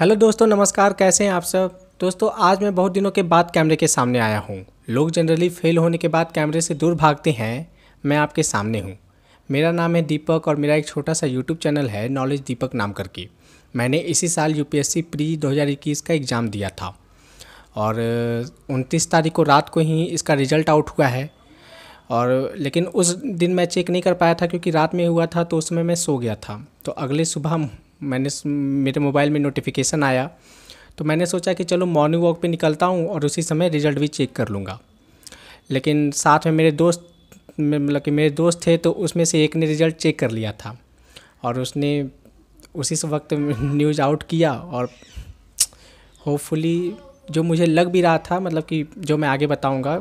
hello दोस्तों नमस्कार कैसे हैं आप सब दोस्तों आज मैं बहुत दिनों के बाद कैमरे के सामने आया हूँ लोग जनरली फेल होने के बाद कैमरे से दूर भागते हैं मैं आपके सामने हूँ मेरा नाम है दीपक और मेरा एक छोटा सा यूट्यूब चैनल है नॉलेज दीपक नाम करके मैंने इसी साल यूपीएससी प्री 2021 का एग्ज़ाम दिया था और उनतीस तारीख को रात को ही इसका रिज़ल्ट आउट हुआ है और लेकिन उस दिन मैं चेक नहीं कर पाया था क्योंकि रात में हुआ था तो उस समय मैं सो गया था तो अगले सुबह मैंने मेरे मोबाइल में नोटिफिकेशन आया तो मैंने सोचा कि चलो मॉर्निंग वॉक पे निकलता हूँ और उसी समय रिजल्ट भी चेक कर लूँगा लेकिन साथ में मेरे दोस्त मतलब कि मेरे दोस्त थे तो उसमें से एक ने रिज़ल्ट चेक कर लिया था और उसने उसी वक्त न्यूज़ आउट किया और होपफुली जो मुझे लग भी रहा था मतलब कि जो मैं आगे बताऊंगा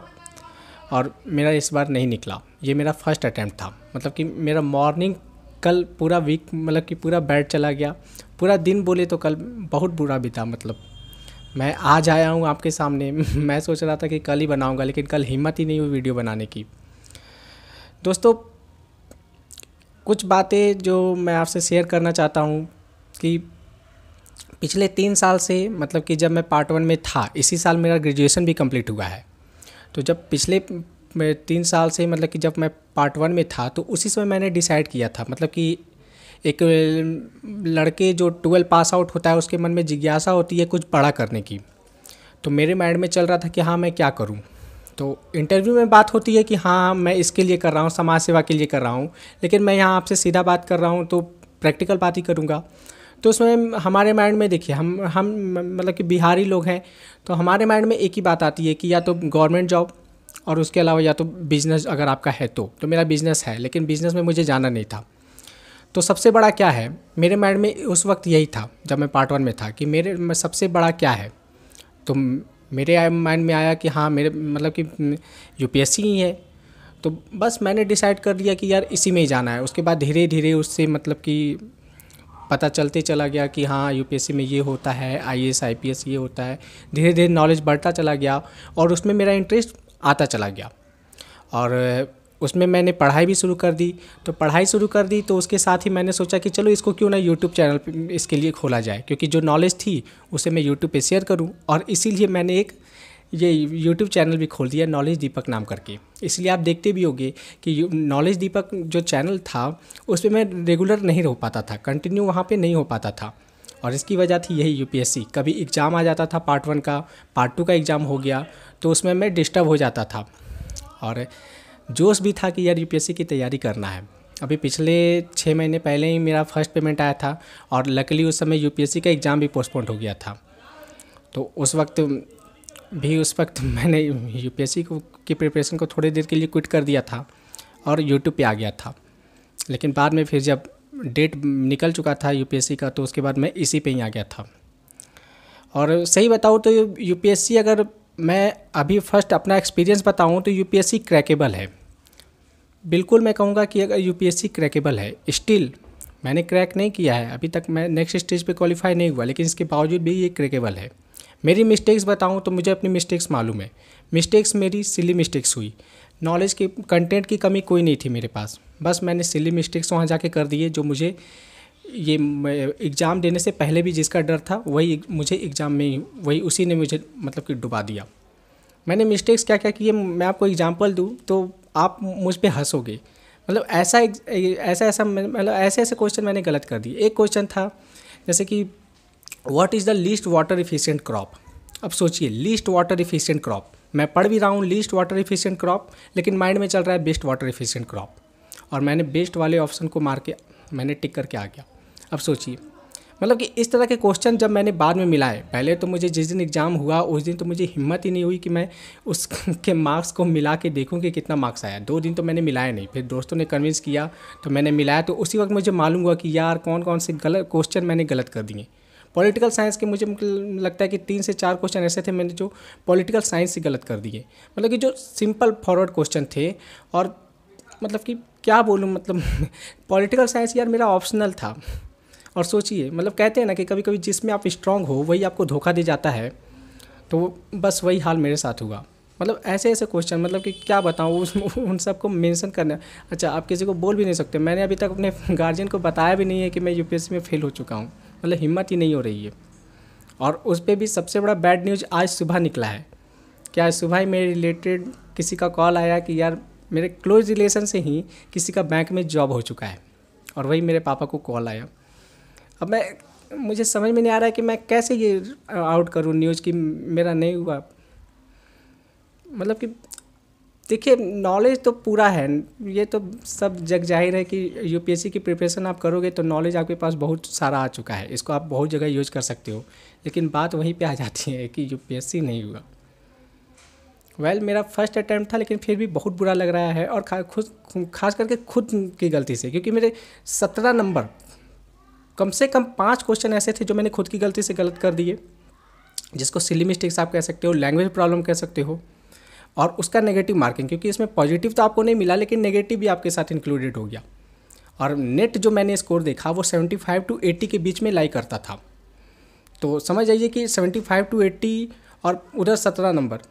और मेरा इस बार नहीं निकला ये मेरा फर्स्ट अटैम्प्ट था मतलब कि मेरा मॉर्निंग कल पूरा वीक मतलब कि पूरा बैड चला गया पूरा दिन बोले तो कल बहुत बुरा बीता मतलब मैं आज आया हूँ आपके सामने मैं सोच रहा था कि कल ही बनाऊँगा लेकिन कल हिम्मत ही नहीं हुई वीडियो बनाने की दोस्तों कुछ बातें जो मैं आपसे शेयर करना चाहता हूँ कि पिछले तीन साल से मतलब कि जब मैं पार्ट वन में था इसी साल मेरा ग्रेजुएशन भी कंप्लीट हुआ है तो जब पिछले मैं तीन साल से मतलब कि जब मैं पार्ट वन में था तो उसी समय मैंने डिसाइड किया था मतलब कि एक लड़के जो ट्वेल्व पास आउट होता है उसके मन में जिज्ञासा होती है कुछ पढ़ा करने की तो मेरे माइंड में चल रहा था कि हाँ मैं क्या करूँ तो इंटरव्यू में बात होती है कि हाँ मैं इसके लिए कर रहा हूँ समाज सेवा के लिए कर रहा हूँ लेकिन मैं यहाँ आपसे सीधा बात कर रहा हूँ तो प्रैक्टिकल बात ही करूँगा तो उसमें हमारे माइंड में देखिए हम हम मतलब कि बिहारी लोग हैं तो हमारे माइंड में एक ही बात आती है कि या तो गवर्नमेंट जॉब और उसके अलावा या तो बिज़नेस अगर आपका है तो तो मेरा बिज़नेस है लेकिन बिज़नेस में मुझे जाना नहीं था तो सबसे बड़ा क्या है मेरे माइंड में उस वक्त यही था जब मैं पार्ट वन में था कि मेरे में सबसे बड़ा क्या है तो मेरे माइंड में आया कि हाँ मेरे मतलब कि यू ही है तो बस मैंने डिसाइड कर लिया कि यार इसी में ही जाना है उसके बाद धीरे धीरे उससे मतलब कि पता चलते चला गया कि हाँ यू में ये होता है आई एस ये होता है धीरे धीरे नॉलेज बढ़ता चला गया और उसमें मेरा इंटरेस्ट आता चला गया और उसमें मैंने पढ़ाई भी शुरू कर दी तो पढ़ाई शुरू कर दी तो उसके साथ ही मैंने सोचा कि चलो इसको क्यों ना यूट्यूब चैनल इसके लिए खोला जाए क्योंकि जो नॉलेज थी उसे मैं यूट्यूब पे शेयर करूं और इसीलिए मैंने एक ये यूट्यूब चैनल भी खोल दिया नॉलेज दीपक नाम करके इसलिए आप देखते भी होंगे कि नॉलेज दीपक जो चैनल था उस पर मैं रेगुलर नहीं रह पाता था कंटिन्यू वहाँ पर नहीं हो पाता था और इसकी वजह थी यही यूपीएससी कभी एग्ज़ाम आ जाता था पार्ट वन का पार्ट टू का एग्ज़ाम हो गया तो उसमें मैं डिस्टर्ब हो जाता था और जोश भी था कि यार यूपीएससी की तैयारी करना है अभी पिछले छः महीने पहले ही मेरा फर्स्ट पेमेंट आया था और लकली उस समय यूपीएससी का एग्ज़ाम भी पोस्टपोन्ड हो गया था तो उस वक्त भी उस वक्त मैंने यूपीएससी को की प्रिपरेशन को थोड़ी देर के लिए क्विट कर दिया था और यूट्यूब पे आ गया था लेकिन बाद में फिर जब डेट निकल चुका था यूपीएससी का तो उसके बाद मैं इसी पे ही आ गया था और सही बताऊँ तो यूपीएससी अगर मैं अभी फर्स्ट अपना एक्सपीरियंस बताऊँ तो यूपीएससी क्रैकेबल है बिल्कुल मैं कहूँगा कि अगर यूपीएससी क्रैकेबल है स्टिल मैंने क्रैक नहीं किया है अभी तक मैं नेक्स्ट स्टेज पे क्वालिफाई नहीं हुआ लेकिन इसके बावजूद भी ये क्रैकेबल है मेरी मिस्टेक्स बताऊँ तो मुझे अपनी मिस्टेक्स मालूम है मिस्टेक्स मेरी सिली मिस्टेक्स हुई नॉलेज की कंटेंट की कमी कोई नहीं थी मेरे पास बस मैंने सिली मिस्टेक्स वहाँ जाके कर दिए जो मुझे ये एग्ज़ाम देने से पहले भी जिसका डर था वही मुझे एग्ज़ाम में वही उसी ने मुझे मतलब कि डुबा दिया मैंने मिस्टेक्स क्या क्या किए मैं आपको एग्ज़ाम्पल दूँ तो आप मुझ पर हंसोगे मतलब ऐसा ऐसा ऐसा मतलब ऐसे ऐसे क्वेश्चन मैंने गलत कर दिए एक क्वेश्चन था जैसे कि what is the least water efficient crop अब सोचिए लीस्ट वाटर इफ़िशेंट क्रॉप मैं पढ़ भी रहा हूँ लीस्ट वाटर इफिशियंट क्रॉप लेकिन माइंड में चल रहा है बेस्ट वाटर इफिशियंट क्रॉप और मैंने बेस्ट वाले ऑप्शन को मार के मैंने टिक करके आ गया अब सोचिए मतलब कि इस तरह के क्वेश्चन जब मैंने बाद में मिलाए पहले तो मुझे जिस दिन एग्ज़ाम हुआ उस दिन तो मुझे हिम्मत ही नहीं हुई कि मैं उसके मार्क्स को मिला के देखूँ कि कितना मार्क्स आया दो दिन तो मैंने मिलाया नहीं फिर दोस्तों ने कन्विंस किया तो मैंने मिलाया तो उसी वक्त मुझे मालूम हुआ कि यार कौन कौन से गलत क्वेश्चन मैंने गलत कर दिए पॉलिटिकल साइंस के मुझे मतलब लगता है कि तीन से चार क्वेश्चन ऐसे थे मैंने जो पॉलिटिकल साइंस से गलत कर दिए मतलब कि जो सिंपल फॉरवर्ड क्वेश्चन थे और मतलब कि क्या बोलूँ मतलब पॉलिटिकल साइंस यार मेरा ऑप्शनल था और सोचिए मतलब कहते हैं ना कि कभी कभी जिसमें आप स्ट्रांग हो वही आपको धोखा दे जाता है तो बस वही हाल मेरे साथ हुआ मतलब ऐसे ऐसे क्वेश्चन मतलब कि क्या बताऊँ उस उन सबको मेंशन करना अच्छा आप किसी को बोल भी नहीं सकते मैंने अभी तक अपने गार्जियन को बताया भी नहीं है कि मैं यूपीएससी में फ़ेल हो चुका हूँ मतलब हिम्मत ही नहीं हो रही है और उस पर भी सबसे बड़ा बैड न्यूज़ आज सुबह निकला है क्या सुबह ही मेरे रिलेटेड किसी का कॉल आया कि यार मेरे क्लोज रिलेशन से ही किसी का बैंक में जॉब हो चुका है और वही मेरे पापा को कॉल आया अब मैं मुझे समझ में नहीं आ रहा है कि मैं कैसे ये आउट करूँ न्यूज़ कि मेरा नहीं हुआ मतलब कि देखिए नॉलेज तो पूरा है ये तो सब जग जाहिर है कि यूपीएससी की प्रिपरेशन आप करोगे तो नॉलेज आपके पास बहुत सारा आ चुका है इसको आप बहुत जगह यूज कर सकते हो लेकिन बात वहीं पे आ जाती है कि यूपीएससी नहीं हुआ वेल well, मेरा फर्स्ट अटैम्प्ट था लेकिन फिर भी बहुत बुरा लग रहा है और खुद खास करके खुद की गलती से क्योंकि मेरे सत्रह नंबर कम से कम पाँच क्वेश्चन ऐसे थे जो मैंने खुद की गलती से गलत कर दिए जिसको सिली मिस्टेक्स आप कह सकते हो लैंग्वेज प्रॉब्लम कह सकते हो और उसका नेगेटिव मार्किंग क्योंकि इसमें पॉजिटिव तो आपको नहीं मिला लेकिन नेगेटिव भी आपके साथ इंक्लूडेड हो गया और नेट जो मैंने स्कोर देखा वो 75 टू 80 के बीच में लाई करता था तो समझ जाइए कि 75 टू 80 और उधर 17 नंबर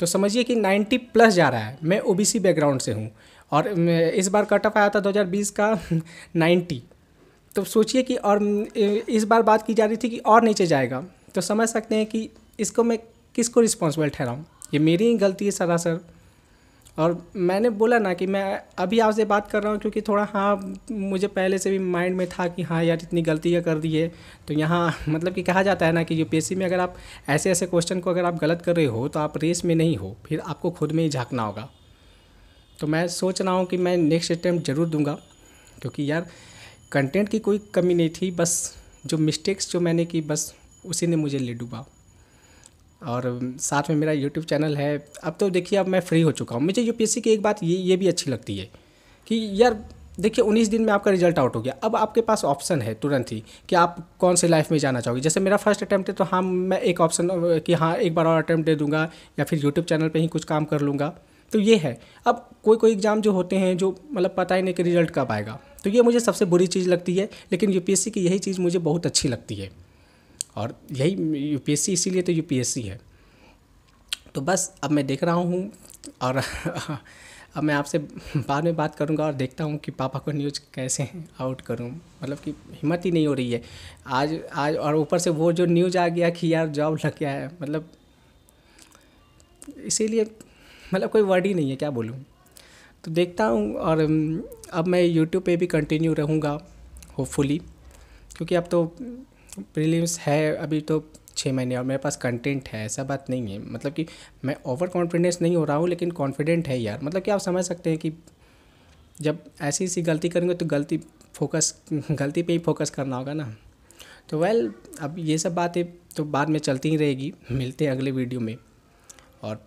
तो समझिए कि 90 प्लस जा रहा है मैं ओबीसी बैकग्राउंड से हूँ और इस बार कट ऑफ आया था 2020 का 90 तो सोचिए कि और इस बार बात की जा रही थी कि और नीचे जाएगा तो समझ सकते हैं कि इसको मैं किसको रिस्पॉन्सिबल ठहराऊँ ये मेरी ही गलती है सरासर और मैंने बोला ना कि मैं अभी आपसे बात कर रहा हूँ क्योंकि थोड़ा हाँ मुझे पहले से भी माइंड में था कि हाँ यार इतनी गलतियाँ कर दी है तो यहाँ मतलब कि कहा जाता है ना कि यूपीएससी में अगर आप ऐसे ऐसे क्वेश्चन को अगर आप गलत कर रहे हो तो आप रेस में नहीं हो फिर आपको खुद में ही झाँकना होगा तो मैं सोच रहा हूँ कि मैं नेक्स्ट अटैम्प्ट ज़रूर दूँगा क्योंकि यार कंटेंट की कोई कमी नहीं थी बस जो मिस्टेक्स जो मैंने की बस उसी ने मुझे ले डूबा और साथ में मेरा यूट्यूब चैनल है अब तो देखिए अब मैं फ्री हो चुका हूँ मुझे यू की एक बात ये ये भी अच्छी लगती है कि यार देखिए उन्नीस दिन में आपका रिजल्ट आउट हो गया अब आपके पास ऑप्शन है तुरंत ही कि आप कौन से लाइफ में जाना चाहोगे जैसे मेरा फर्स्ट अटैम्प्ट है तो हाँ मैं एक ऑप्शन कि हाँ एक बार और अटैम्प्ट दे दूंगा या फिर यूट्यूब चैनल पे ही कुछ काम कर लूँगा तो ये है अब कोई कोई एग्ज़ाम जो होते हैं जो मतलब पता ही नहीं कि रिजल्ट कब आएगा तो ये मुझे सबसे बुरी चीज़ लगती है लेकिन यूपीएससी की यही चीज़ मुझे बहुत अच्छी लगती है और यही यूपीएससी इसीलिए तो यूपीएससी है तो बस अब मैं देख रहा हूँ और अब मैं आपसे बाद में बात करूँगा और देखता हूँ कि पापा को न्यूज कैसे आउट करूँ मतलब कि हिम्मत ही नहीं हो रही है आज आज और ऊपर से वो जो न्यूज आ गया कि यार जॉब लग गया है मतलब इसीलिए मतलब कोई वर्ड ही नहीं है क्या बोलूँ तो देखता हूँ और अब मैं यूट्यूब पे भी कंटिन्यू रहूँगा होपफुली क्योंकि अब तो प्रीलिम्स है अभी तो छः महीने और मेरे पास कंटेंट है ऐसा बात नहीं है मतलब कि मैं ओवर कॉन्फिडेंस नहीं हो रहा हूँ लेकिन कॉन्फिडेंट है यार मतलब कि आप समझ सकते हैं कि जब ऐसी ऐसी गलती करेंगे तो गलती फोकस गलती पे ही फोकस करना होगा ना तो वेल अब ये सब बातें तो बाद में चलती ही रहेगी मिलते हैं अगले वीडियो में और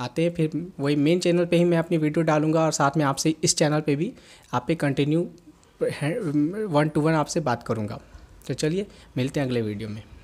आते हैं फिर वही मेन चैनल पे ही मैं अपनी वीडियो डालूंगा और साथ में आपसे इस चैनल पे भी आप पे कंटिन्यू वन टू वन आपसे बात करूँगा तो चलिए मिलते हैं अगले वीडियो में